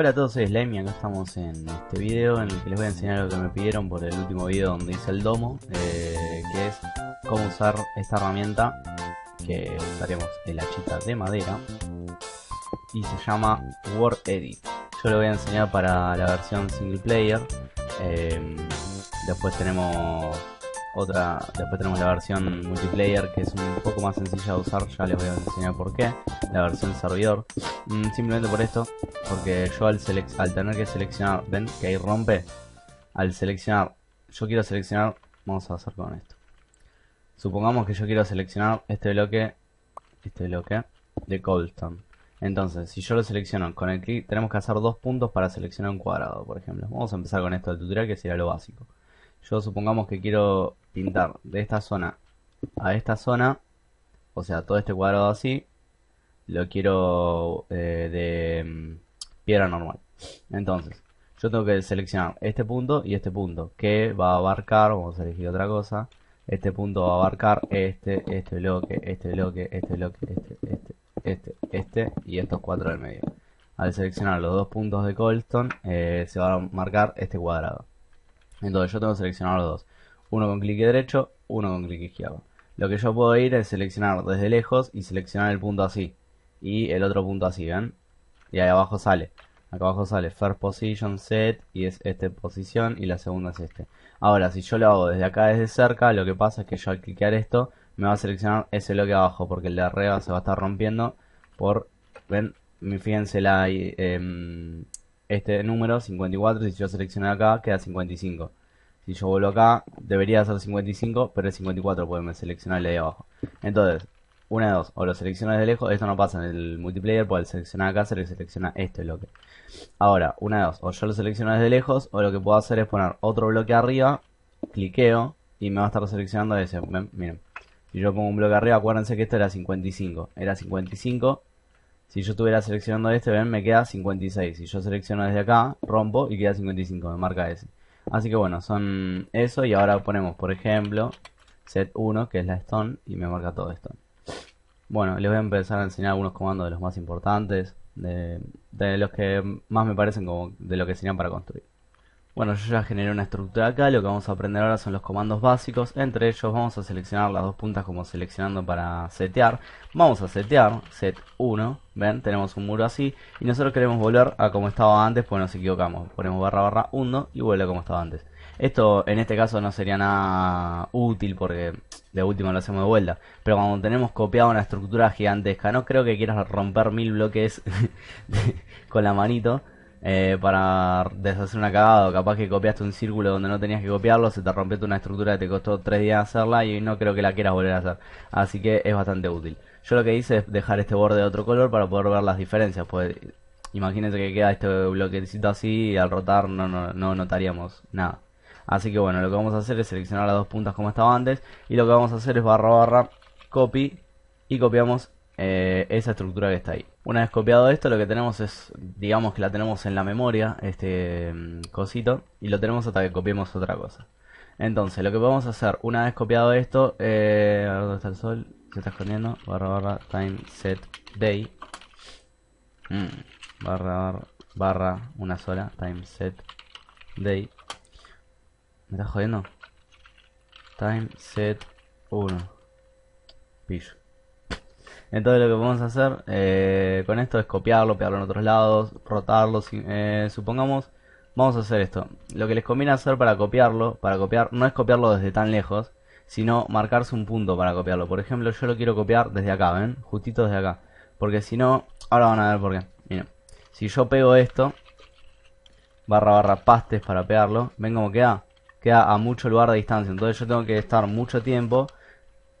Hola a todos, es Lemmy acá estamos en este video en el que les voy a enseñar lo que me pidieron por el último video donde hice el domo, eh, que es cómo usar esta herramienta, que usaremos de la chita de madera, y se llama Word Edit. Yo lo voy a enseñar para la versión single player, eh, después tenemos otra, después tenemos la versión multiplayer que es un poco más sencilla de usar, ya les voy a enseñar por qué. La versión servidor, mm, simplemente por esto, porque yo al, al tener que seleccionar, ven que ahí rompe, al seleccionar, yo quiero seleccionar, vamos a hacer con esto. Supongamos que yo quiero seleccionar este bloque, este bloque de Colston. Entonces, si yo lo selecciono con el clic, tenemos que hacer dos puntos para seleccionar un cuadrado, por ejemplo. Vamos a empezar con esto del tutorial que sería lo básico yo supongamos que quiero pintar de esta zona a esta zona, o sea, todo este cuadrado así, lo quiero eh, de mm, piedra normal. Entonces, yo tengo que seleccionar este punto y este punto, que va a abarcar, vamos a elegir otra cosa, este punto va a abarcar este, este bloque, este bloque, este bloque, este, este, este, este y estos cuatro del medio. Al seleccionar los dos puntos de Colston, eh, se va a marcar este cuadrado. Entonces yo tengo seleccionar los dos. Uno con clic derecho, uno con clic izquierdo. Lo que yo puedo ir es seleccionar desde lejos y seleccionar el punto así. Y el otro punto así, ¿ven? Y ahí abajo sale. Acá abajo sale First Position Set y es esta posición y la segunda es este. Ahora, si yo lo hago desde acá, desde cerca, lo que pasa es que yo al cliquear esto me va a seleccionar ese bloque abajo porque el de arriba se va a estar rompiendo por, ven, fíjense la, eh, em, este número, 54, si yo selecciono acá, queda 55. Si yo vuelvo acá, debería ser 55, pero es 54 puede me el de abajo. Entonces, una de dos, o lo selecciono desde lejos, esto no pasa en el multiplayer, porque al seleccionar acá se le selecciona este bloque. Ahora, una de dos, o yo lo selecciono desde lejos, o lo que puedo hacer es poner otro bloque arriba, cliqueo, y me va a estar seleccionando ese. Miren, si yo pongo un bloque arriba, acuérdense que esto era 55, era 55, si yo estuviera seleccionando este, ven, me queda 56. Si yo selecciono desde acá, rompo y queda 55, me marca ese. Así que bueno, son eso y ahora ponemos, por ejemplo, set 1, que es la stone, y me marca todo esto. Bueno, les voy a empezar a enseñar algunos comandos de los más importantes, de, los que más me parecen como de lo que serían para construir. Bueno, yo ya generé una estructura acá, lo que vamos a aprender ahora son los comandos básicos, entre ellos vamos a seleccionar las dos puntas como seleccionando para setear, vamos a setear, set 1, ven, tenemos un muro así, y nosotros queremos volver a como estaba antes, pues nos equivocamos, ponemos barra barra 1 y vuelve a como estaba antes. Esto en este caso no sería nada útil porque de último lo hacemos de vuelta, pero cuando tenemos copiado una estructura gigantesca, no creo que quieras romper mil bloques con la manito, eh, para deshacer un acabado, capaz que copiaste un círculo donde no tenías que copiarlo, se te rompió una estructura que te costó 3 días hacerla y no creo que la quieras volver a hacer. Así que es bastante útil. Yo lo que hice es dejar este borde de otro color para poder ver las diferencias, pues imagínense que queda este bloquecito así y al rotar no, no notaríamos nada. Así que bueno, lo que vamos a hacer es seleccionar las dos puntas como estaba antes y lo que vamos a hacer es barra barra copy y copiamos eh, esa estructura que está ahí. Una vez copiado esto, lo que tenemos es, digamos que la tenemos en la memoria, este mm, cosito, y lo tenemos hasta que copiemos otra cosa. Entonces, lo que vamos a hacer, una vez copiado esto, eh, a ver dónde está el sol, se está escondiendo, barra barra time set day, mm, barra, barra una sola, time set day, ¿me está jodiendo? Time set 1, pillo. Entonces lo que podemos hacer eh, con esto es copiarlo, pegarlo en otros lados, rotarlo. Eh, supongamos, vamos a hacer esto. Lo que les conviene hacer para copiarlo, para copiar, no es copiarlo desde tan lejos, sino marcarse un punto para copiarlo. Por ejemplo, yo lo quiero copiar desde acá, ¿ven? Justito desde acá. Porque si no, ahora van a ver por qué. Miren, si yo pego esto, barra barra pastes para pegarlo, ¿ven cómo queda? Queda a mucho lugar de distancia. Entonces yo tengo que estar mucho tiempo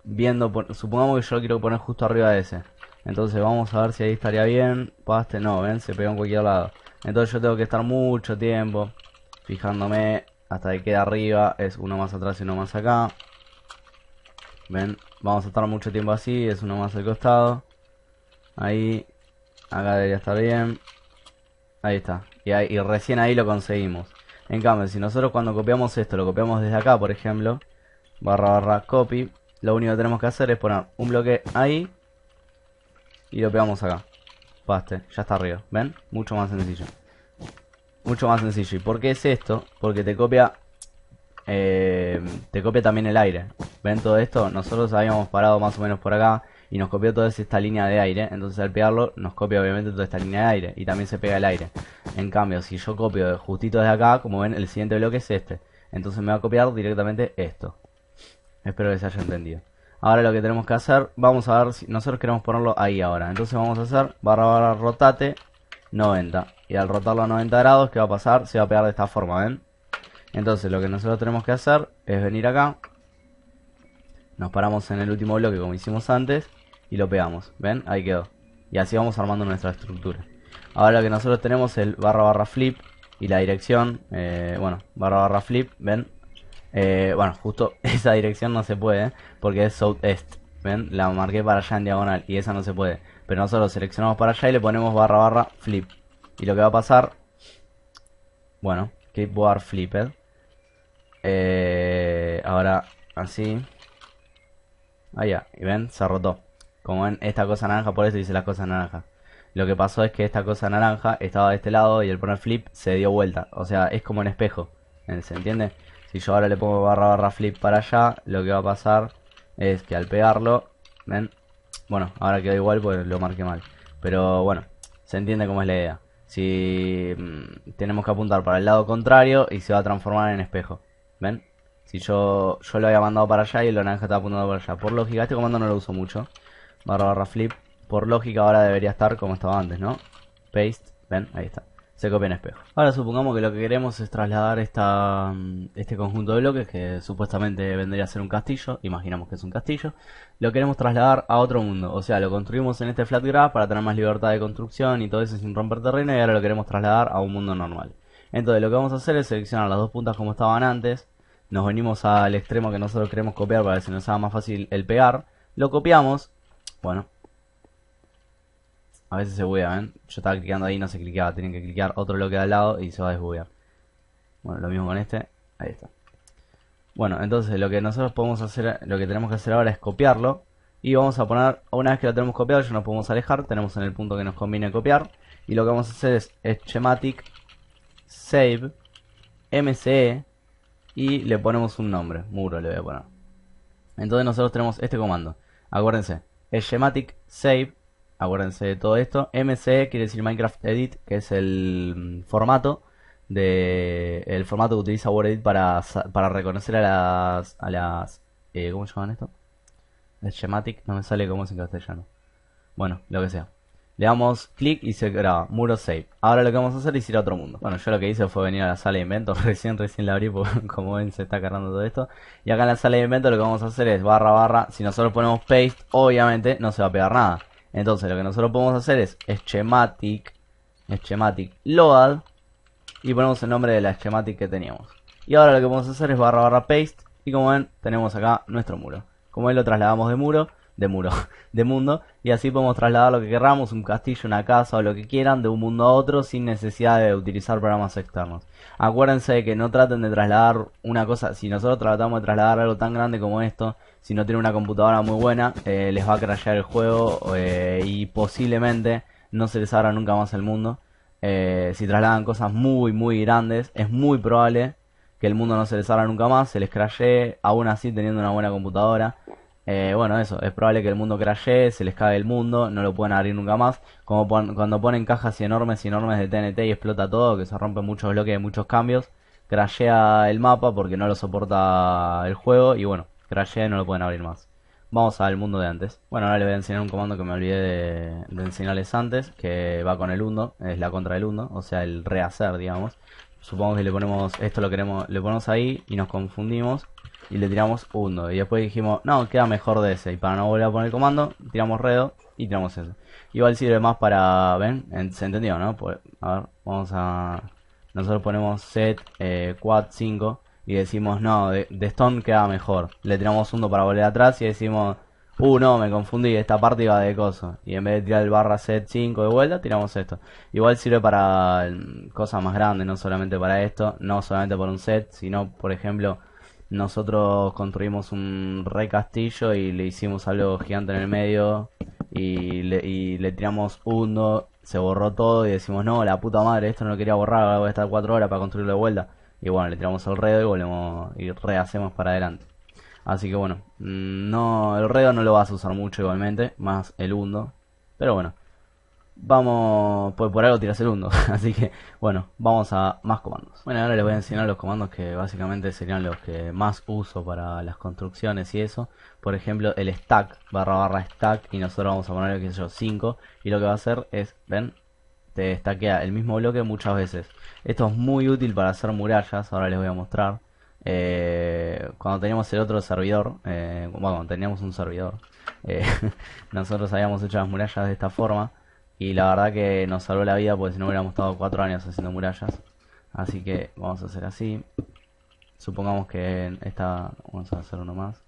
viendo, supongamos que yo lo quiero poner justo arriba de ese. Entonces vamos a ver si ahí estaría bien. Paste, no, ven, se pegó en cualquier lado. Entonces yo tengo que estar mucho tiempo fijándome hasta que quede arriba. Es uno más atrás y uno más acá. Ven, vamos a estar mucho tiempo así. Es uno más al costado. Ahí. Acá debería estar bien. Ahí está. Y, y recién ahí lo conseguimos. En cambio, si nosotros cuando copiamos esto, lo copiamos desde acá, por ejemplo. Barra barra copy. Lo único que tenemos que hacer es poner un bloque ahí y lo pegamos acá. Paste, ya está arriba. ¿Ven? Mucho más sencillo. Mucho más sencillo. ¿Y por qué es esto? Porque te copia... Eh, te copia también el aire. ¿Ven todo esto? Nosotros habíamos parado más o menos por acá y nos copió toda esta línea de aire. Entonces al pegarlo nos copia obviamente toda esta línea de aire y también se pega el aire. En cambio, si yo copio justito de acá, como ven, el siguiente bloque es este. Entonces me va a copiar directamente esto. Espero que se haya entendido. Ahora lo que tenemos que hacer, vamos a ver si nosotros queremos ponerlo ahí ahora. Entonces vamos a hacer barra barra rotate 90. Y al rotarlo a 90 grados, ¿qué va a pasar? Se va a pegar de esta forma, ¿ven? Entonces lo que nosotros tenemos que hacer es venir acá. Nos paramos en el último bloque como hicimos antes y lo pegamos. ¿Ven? Ahí quedó. Y así vamos armando nuestra estructura. Ahora lo que nosotros tenemos es el barra barra flip y la dirección, eh, bueno, barra barra flip, ¿ven? Eh, bueno, justo esa dirección no se puede porque es Southeast. ¿Ven? La marqué para allá en diagonal y esa no se puede. Pero nosotros seleccionamos para allá y le ponemos barra barra flip. Y lo que va a pasar... Bueno, clipboard flipped. ¿eh? eh, ahora así. Ah, ya. Y ven, se rotó. Como ven, esta cosa naranja, por eso dice las cosas naranja Lo que pasó es que esta cosa naranja estaba de este lado y el poner flip se dio vuelta. O sea, es como un espejo. ¿Se entiende? Si yo ahora le pongo barra barra flip para allá, lo que va a pasar es que al pegarlo, ¿ven? Bueno, ahora quedó igual pues lo marqué mal. Pero bueno, se entiende cómo es la idea. Si mm, tenemos que apuntar para el lado contrario y se va a transformar en espejo. ¿Ven? Si yo, yo lo había mandado para allá y el naranja estaba apuntado para allá. Por lógica, este comando no lo uso mucho. Barra barra flip. Por lógica ahora debería estar como estaba antes, ¿no? Paste. ¿Ven? Ahí está se copia en espejo. Ahora supongamos que lo que queremos es trasladar mm, este conjunto de bloques, que supuestamente vendría a ser un castillo, imaginamos que es un castillo, lo queremos trasladar a otro mundo, o sea, lo construimos en este flat graph para tener más libertad de construcción y todo eso sin romper terreno, y ahora lo queremos trasladar a un mundo normal. Entonces lo que vamos a hacer es seleccionar las dos puntas como estaban antes, nos venimos al extremo que nosotros queremos copiar para que se nos haga más fácil el pegar, lo copiamos, bueno, a veces se buguea, ¿ven? Yo estaba clicando ahí y no se clicaba. Tienen que clicar otro bloque de al lado y se va a desbuguear. Bueno, lo mismo con este. Ahí está. Bueno, entonces lo que nosotros podemos hacer, lo que tenemos que hacer ahora es copiarlo. Y vamos a poner, una vez que lo tenemos copiado, ya nos podemos alejar. Tenemos en el punto que nos conviene copiar. Y lo que vamos a hacer es schematic save mce y le ponemos un nombre. Muro le voy a poner. Entonces nosotros tenemos este comando. Acuérdense, schematic save acuérdense de todo esto. MCE quiere decir Minecraft Edit, que es el mm, formato de el formato que utiliza WordEdit para, para reconocer a las a las eh, ¿cómo se llaman esto? El schematic, no me sale cómo es en castellano. Bueno, lo que sea. Le damos clic y se graba, muro save. Ahora lo que vamos a hacer es ir a otro mundo. Bueno, yo lo que hice fue venir a la sala de inventos, recién, recién la abrí, porque como ven se está cargando todo esto. Y acá en la sala de inventos lo que vamos a hacer es barra barra, si nosotros ponemos paste, obviamente no se va a pegar nada. Entonces lo que nosotros podemos hacer es schematic, schematic load y ponemos el nombre de la schematic que teníamos. Y ahora lo que podemos hacer es barra barra paste y como ven tenemos acá nuestro muro. Como ven lo trasladamos de muro, de muro, de mundo y así podemos trasladar lo que queramos, un castillo, una casa o lo que quieran de un mundo a otro sin necesidad de utilizar programas externos. Acuérdense de que no traten de trasladar una cosa, si nosotros tratamos de trasladar algo tan grande como esto si no tienen una computadora muy buena, eh, les va a crashear el juego eh, y posiblemente no se les abra nunca más el mundo. Eh, si trasladan cosas muy, muy grandes, es muy probable que el mundo no se les abra nunca más, se les crashee, aún así teniendo una buena computadora. bueno, eso, es probable que el mundo crashee, se les caiga el mundo, no lo pueden abrir nunca más. Como cuando ponen cajas enormes y enormes de TNT y explota todo, que se rompen muchos bloques muchos cambios, crashea el mapa porque no lo soporta el juego y bueno, crashea no lo pueden abrir más. Vamos al mundo de antes. Bueno, ahora les voy a enseñar un comando que me olvidé de, enseñarles antes, que va con el undo, es la contra del undo, o sea, el rehacer, digamos. Supongamos que le ponemos, esto lo queremos, le ponemos ahí y nos confundimos y le tiramos undo. Y después dijimos, no, queda mejor de ese. Y para no volver a poner el comando, tiramos redo y tiramos ese. Igual sirve más para, ¿ven? ¿Se entendió, no? Pues, a ver, vamos a... Nosotros ponemos set eh, quad 5 y decimos, no, de, Stone queda mejor. Le tiramos uno para volver atrás y decimos, uh, no, me confundí, esta parte iba de coso. Y en vez de tirar el barra set 5 de vuelta, tiramos esto. Igual sirve para mm, cosas más grandes, no solamente para esto, no solamente por un set, sino, por ejemplo, nosotros construimos un re castillo y le hicimos algo gigante en el medio y le, tiramos uno, se borró todo y decimos, no, la puta madre, esto no lo quería borrar, voy a estar 4 horas para construirlo de vuelta y bueno, le tiramos el redo y volvemos y rehacemos para adelante. Así que bueno, mm, no, el redo no lo vas a usar mucho igualmente, más el hundo. Pero bueno, vamos, pues por algo tiras el hundo. Así que bueno, vamos a más comandos. Bueno, ahora les voy a enseñar los comandos que básicamente serían los que más uso para las construcciones y eso. Por ejemplo, el stack, barra barra stack, y nosotros vamos a poner, qué sé yo, 5. Y lo que va a hacer es, ven, destaquea el mismo bloque muchas veces. Esto es muy útil para hacer murallas, ahora les voy a mostrar. Eh, cuando teníamos el otro servidor, eh, bueno, teníamos un servidor, eh, nosotros habíamos hecho las murallas de esta forma y la verdad que nos salvó la vida porque si no hubiéramos estado 4 años haciendo murallas. Así que vamos a hacer así. Supongamos que esta, vamos a hacer uno más.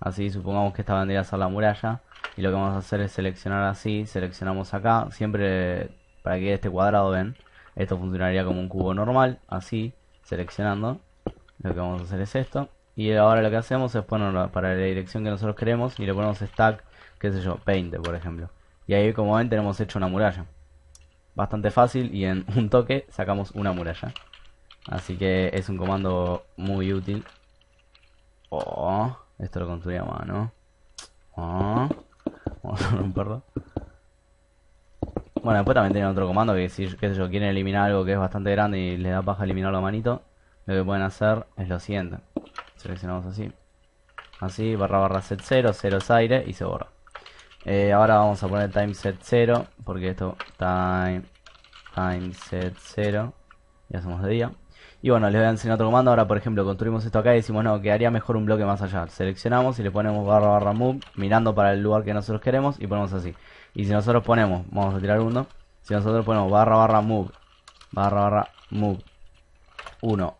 Así, supongamos que esta vendría a ser la muralla y lo que vamos a hacer es seleccionar así, seleccionamos acá, siempre para que este cuadrado, ven. Esto funcionaría como un cubo normal, así, seleccionando. Lo que vamos a hacer es esto. Y ahora lo que hacemos es ponerlo para la dirección que nosotros queremos y le ponemos stack, qué sé yo, 20 por ejemplo. Y ahí como ven tenemos hecho una muralla. Bastante fácil y en un toque sacamos una muralla. Así que es un comando muy útil. Oh, esto lo construí a mano. Oh, vamos a romperlo. Bueno, después también tienen otro comando que si, qué sé yo, quieren eliminar algo que es bastante grande y les da paja eliminarlo a manito, lo que pueden hacer es lo siguiente. Seleccionamos así. Así, barra barra set 0, 0 es aire y se borra. Eh, ahora vamos a poner time set 0, porque esto time, time set 0, Y hacemos de día. Y bueno, les voy a enseñar otro comando. Ahora, por ejemplo, construimos esto acá y decimos, no, quedaría mejor un bloque más allá. Seleccionamos y le ponemos barra barra move, mirando para el lugar que nosotros queremos y ponemos así. Y si nosotros ponemos, vamos a tirar uno. Si nosotros ponemos barra barra move, barra barra move 1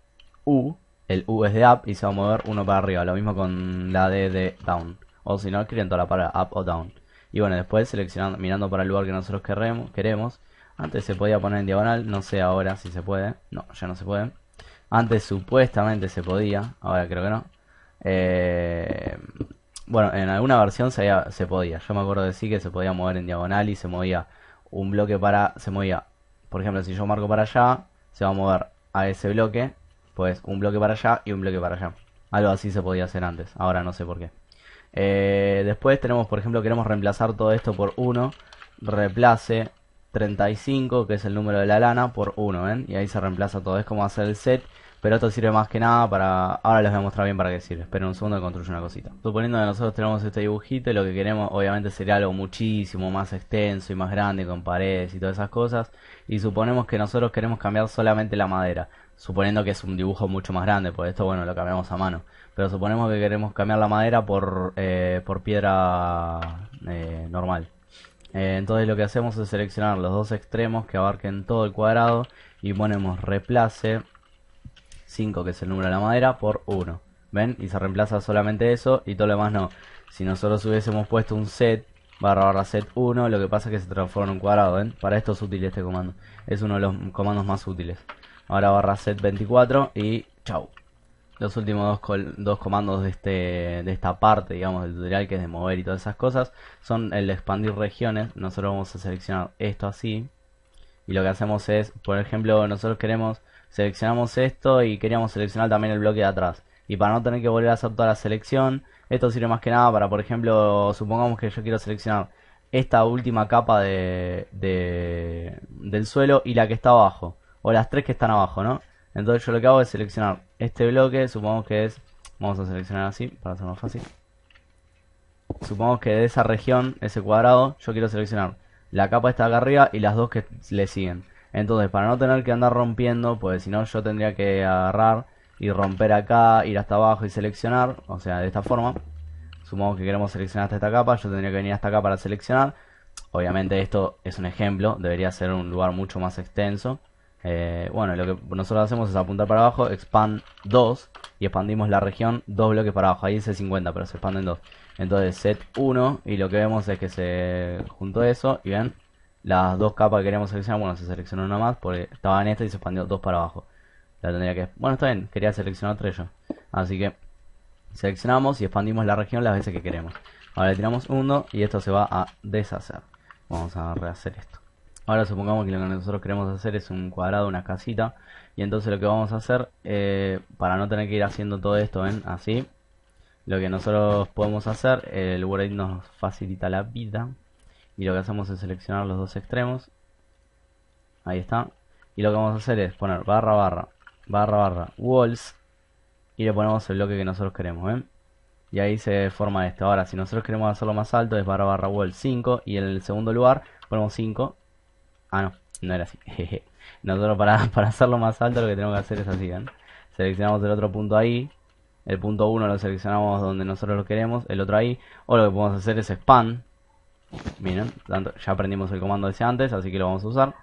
U, el U es de up y se va a mover uno para arriba. Lo mismo con la D de down. O si no, escribiendo la palabra up o down. Y bueno, después seleccionando, mirando para el lugar que nosotros queremos, queremos. Antes se podía poner en diagonal, no sé ahora si se puede. No, ya no se puede. Antes supuestamente se podía, ahora creo que no. Eh, bueno, en alguna versión se, podía. Yo me acuerdo de sí que se podía mover en diagonal y se movía un bloque para. Se movía. Por ejemplo, si yo marco para allá, se va a mover a ese bloque. Pues un bloque para allá y un bloque para allá. Algo así se podía hacer antes. Ahora no sé por qué. Eh, después tenemos, por ejemplo, queremos reemplazar todo esto por 1. Replace 35, que es el número de la lana, por 1. ¿ven? Y ahí se reemplaza todo. Es como hacer el set pero esto sirve más que nada para... Ahora les voy a mostrar bien para qué sirve. Esperen un segundo que construyo una cosita. Suponiendo que nosotros tenemos este dibujito y lo que queremos obviamente sería algo muchísimo más extenso y más grande con paredes y todas esas cosas. Y suponemos que nosotros queremos cambiar solamente la madera. Suponiendo que es un dibujo mucho más grande, Pues esto bueno lo cambiamos a mano. Pero suponemos que queremos cambiar la madera por, eh, por piedra eh, normal eh, entonces lo que hacemos es seleccionar los dos extremos que abarquen todo el cuadrado y ponemos replace 5, que es el número de la madera, por 1. ¿Ven? Y se reemplaza solamente eso y todo lo demás no. Si nosotros hubiésemos puesto un set barra barra set 1, lo que pasa es que se transforma en un cuadrado, ¿ven? Para esto es útil este comando. Es uno de los comandos más útiles. Ahora barra set 24 y chau. Los últimos dos, dos comandos de, este, de esta parte, digamos, del tutorial, que es de mover y todas esas cosas, son el de expandir regiones. Nosotros vamos a seleccionar esto así. Y lo que hacemos es, por ejemplo, nosotros queremos seleccionamos esto y queríamos seleccionar también el bloque de atrás. Y para no tener que volver a hacer toda la selección, esto sirve más que nada para, por ejemplo, supongamos que yo quiero seleccionar esta última capa de, del suelo y la que está abajo, o las tres que están abajo, ¿no? Entonces yo lo que hago es seleccionar este bloque, supongamos que es, vamos a seleccionar así para hacerlo más fácil. Supongamos que de esa región, ese cuadrado, yo quiero seleccionar la capa esta de acá arriba y las dos que le siguen. Entonces, para no tener que andar rompiendo, pues si no yo tendría que agarrar y romper acá, ir hasta abajo y seleccionar, o sea, de esta forma. Supongo que queremos seleccionar hasta esta capa, yo tendría que venir hasta acá para seleccionar. Obviamente esto es un ejemplo, debería ser un lugar mucho más extenso. Eh, bueno, lo que nosotros hacemos es apuntar para abajo, expand 2 y expandimos la región dos bloques para abajo. Ahí dice 50, pero se expanden dos. Entonces set 1 y lo que vemos es que se juntó eso y ven, las dos capas que queríamos seleccionar, bueno, se seleccionó una más porque estaba en esta y se expandió dos para abajo. La tendría que... Bueno, está bien, quería seleccionar tres yo. Así que seleccionamos y expandimos la región las veces que queremos. Ahora le tiramos uno y esto se va a deshacer. Vamos a rehacer esto. Ahora supongamos que lo que nosotros queremos hacer es un cuadrado, una casita. Y entonces lo que vamos a hacer, eh, para no tener que ir haciendo todo esto, ¿ven? Así. Lo que nosotros podemos hacer, el word nos facilita la vida y lo que hacemos es seleccionar los dos extremos ahí está y lo que vamos a hacer es poner barra barra barra barra walls y le ponemos el bloque que nosotros queremos y ahí se forma esto ahora si nosotros queremos hacerlo más alto es barra barra walls, 5 y en el segundo lugar ponemos 5 ah no no era así nosotros para, para, hacerlo más alto lo que tenemos que hacer es así seleccionamos el otro punto ahí el punto 1 lo seleccionamos donde nosotros lo queremos el otro ahí o lo que podemos hacer es span Miren, ya aprendimos el comando ese antes, así que lo vamos a usar.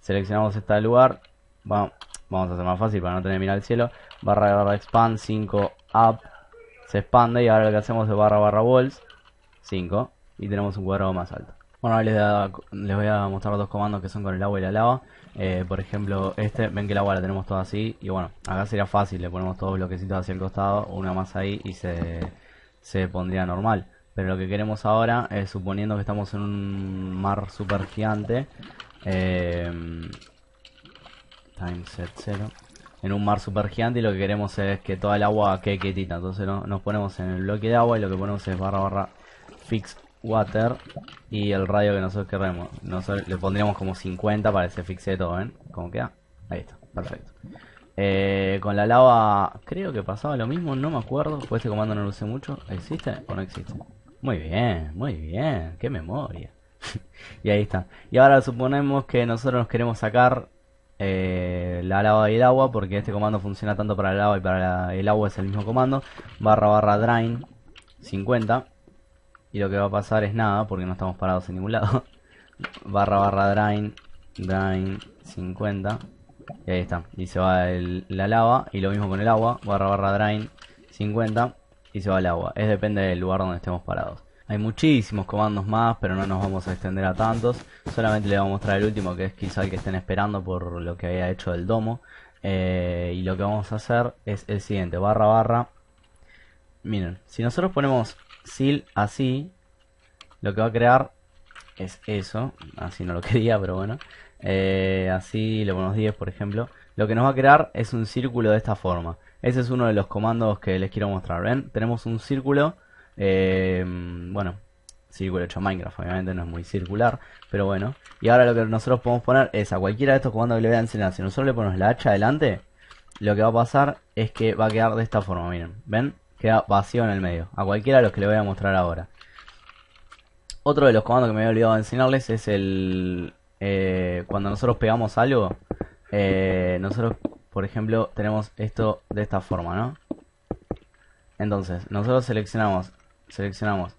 Seleccionamos este lugar. vamos a hacer más fácil para no tener que mirar al cielo. Barra, barra, expand, 5, up. Se expande y ahora lo que hacemos es barra, barra, walls, 5. Y tenemos un cuadrado más alto. Bueno, ahora les, voy a mostrar dos comandos que son con el agua y la lava. Eh, por ejemplo, este, ven que el agua la tenemos toda así. Y bueno, acá sería fácil, le ponemos todos los bloquecitos hacia el costado, una más ahí y se pondría normal. Pero lo que queremos ahora es, suponiendo que estamos en un mar super gigante, em, time set 0, en un mar super gigante y lo que queremos es que toda el agua quede quietita. Entonces nos ponemos en el bloque de agua y lo que ponemos es barra barra fix water y el radio que nosotros queremos. Nosotros le pondríamos como 50 para que se fixe todo, ¿ven? ¿Cómo queda? Ahí está, perfecto. Eh, con la lava creo que pasaba lo mismo, no me acuerdo, pues este comando no lo usé mucho. ¿Existe o no existe? Muy bien, muy bien, qué memoria. y ahí está. Y ahora suponemos que nosotros nos queremos sacar eh, la lava y el agua, porque este comando funciona tanto para la lava y para el agua es el mismo comando. Barra barra drain 50. Y lo que va a pasar es nada, porque no estamos parados en ningún lado. barra barra drain, drain 50. Y ahí está. Y se va la lava. Y lo mismo con el agua. Barra barra drain 50 y se va al agua. Es depende del lugar donde estemos parados. Hay muchísimos comandos más, pero no nos vamos a extender a tantos. Solamente le voy a mostrar el último, que es quizá el que estén esperando por lo que había hecho el domo. Eh, y lo que vamos a hacer es el siguiente, barra barra. Miren, si nosotros ponemos sil así, lo que va a crear es eso. Así no lo quería, pero bueno. Eh, así le ponemos 10, por ejemplo. Lo que nos va a crear es un círculo de esta forma. Ese es uno de los comandos que les quiero mostrar. ¿Ven? Tenemos un círculo. Eh, bueno, círculo hecho Minecraft, obviamente no es muy circular, pero bueno. Y ahora lo que nosotros podemos poner es a cualquiera de estos comandos que le voy a enseñar. Si nosotros le ponemos la hacha adelante, lo que va a pasar es que va a quedar de esta forma, miren. ¿Ven? Queda vacío en el medio. A cualquiera de los que le voy a mostrar ahora. Otro de los comandos que me había olvidado de enseñarles es el... Eh, cuando nosotros pegamos algo, eh, nosotros por ejemplo, tenemos esto de esta forma, ¿no? Entonces, nosotros seleccionamos, seleccionamos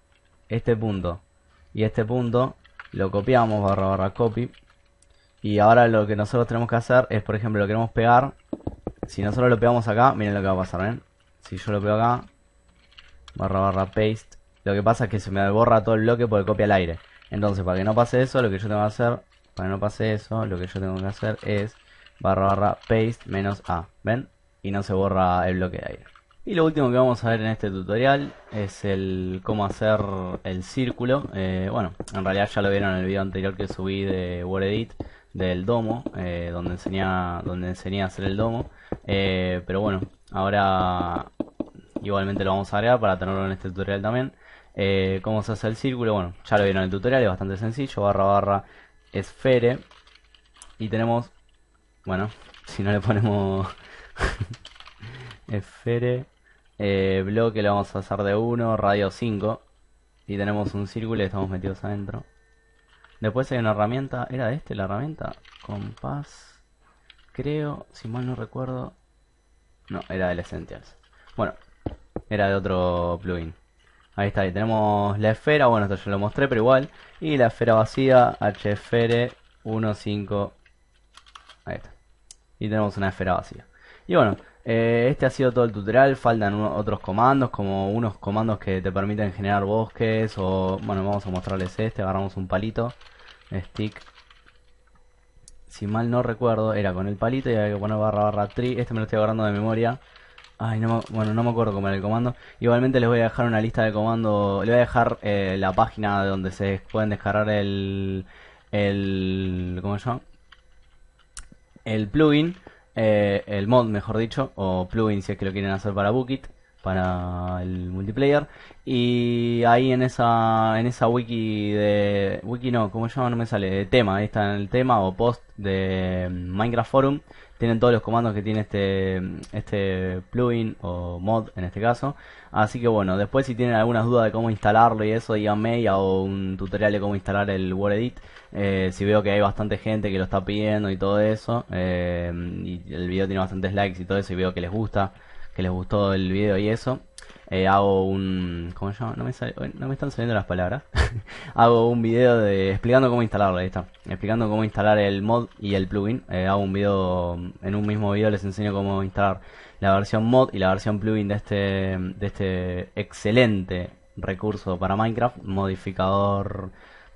este punto y este punto, lo copiamos, barra barra copy. Y ahora lo que nosotros tenemos que hacer es, por ejemplo, lo queremos pegar. Si nosotros lo pegamos acá, miren lo que va a pasar, ¿ven? Si yo lo pego acá, barra barra paste, lo que pasa es que se me borra todo el bloque porque copia el aire. Entonces, para que no pase eso, lo que yo tengo que hacer, para que no pase eso, lo que yo tengo que hacer es barra barra paste menos a ven y no se borra el bloque de aire y lo último que vamos a ver en este tutorial es el cómo hacer el círculo eh, bueno en realidad ya lo vieron en el video anterior que subí de WordEdit del domo eh, donde enseñaba donde enseñé a hacer el domo eh, pero bueno ahora igualmente lo vamos a agregar para tenerlo en este tutorial también cómo se hace el círculo bueno ya lo vieron en el tutorial es bastante sencillo barra barra esfere y tenemos bueno, si no le ponemos esfere, eh, bloque lo vamos a hacer de 1, radio 5. Y tenemos un círculo y estamos metidos adentro. Después hay una herramienta, ¿era de este la herramienta? Compás, creo, si mal no recuerdo. No, era del Essentials. Bueno, era de otro plugin. Ahí está, ahí tenemos la esfera, bueno, esto ya lo mostré, pero igual. Y la esfera vacía, hfr 15. Ahí está y tenemos una esfera vacía. Y bueno, eh, este ha sido todo el tutorial, faltan otros comandos, como unos comandos que te permiten generar bosques, o bueno, vamos a mostrarles este, agarramos un palito, stick, si mal no recuerdo, era con el palito y había que poner barra barra tri, este me lo estoy agarrando de memoria, Ay, no, bueno, no me acuerdo cómo era el comando. Igualmente les voy a dejar una lista de comandos Les voy a dejar eh, la página donde se pueden descargar el... el ¿Cómo se llama? el plugin, eh, el mod mejor dicho, o plugin si es que lo quieren hacer para Bookit, para el multiplayer y ahí en esa en esa wiki de wiki no como llama no me sale de tema ahí está en el tema o post de Minecraft Forum tienen todos los comandos que tiene este este plugin o mod en este caso así que bueno después si tienen alguna duda de cómo instalarlo y eso díganme ya o un tutorial de cómo instalar el WordEdit eh, si veo que hay bastante gente que lo está pidiendo y todo eso eh, y el video tiene bastantes likes y todo eso y veo que les gusta que les gustó el video y eso. Eh, hago un... ¿Cómo se llama? No me, eh, no me están saliendo las palabras. hago un video de explicando cómo instalarlo, ahí está. Explicando cómo instalar el mod y el plugin. Eh, hago un video, en un mismo video les enseño cómo instalar la versión mod y la versión plugin de este, de este excelente recurso para Minecraft. Modificador...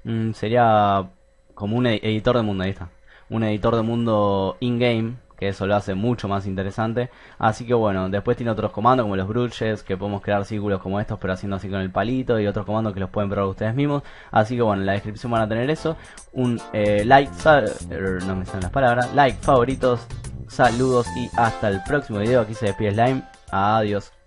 Mm, sería como un editor de mundo, ahí está. Un editor de mundo in-game que eso lo hace mucho más interesante. Así que bueno, después tiene otros comandos como los brushes, que podemos crear círculos como estos, pero haciendo así con el palito, y otros comandos que los pueden probar ustedes mismos. Así que bueno, en la descripción van a tener eso. Un eh, like, er, no me salen las palabras, like, favoritos, saludos y hasta el próximo video. Aquí se despide Slime. Adiós.